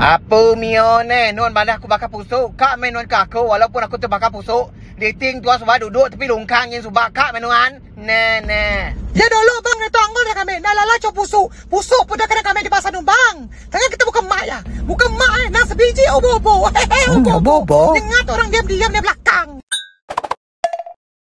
Apa mio ni? Nuan eh? balas aku bakar pusuk. Kak main nuan kak walaupun aku terbakar pusuk. Dating tuan sebab duduk tapi lungkang yang sebab kak main nuan. Ne ne. Ya dulu bang, itu anggol dah kami. Nak lalai cok pusuk. Pusuk pun dah kena kami di pasar numbang. Tengah kita bukan mak ya. Bukan mak eh. Nak sebiji obo-obo. obo-obo. Dengar orang diam-diam ni belak.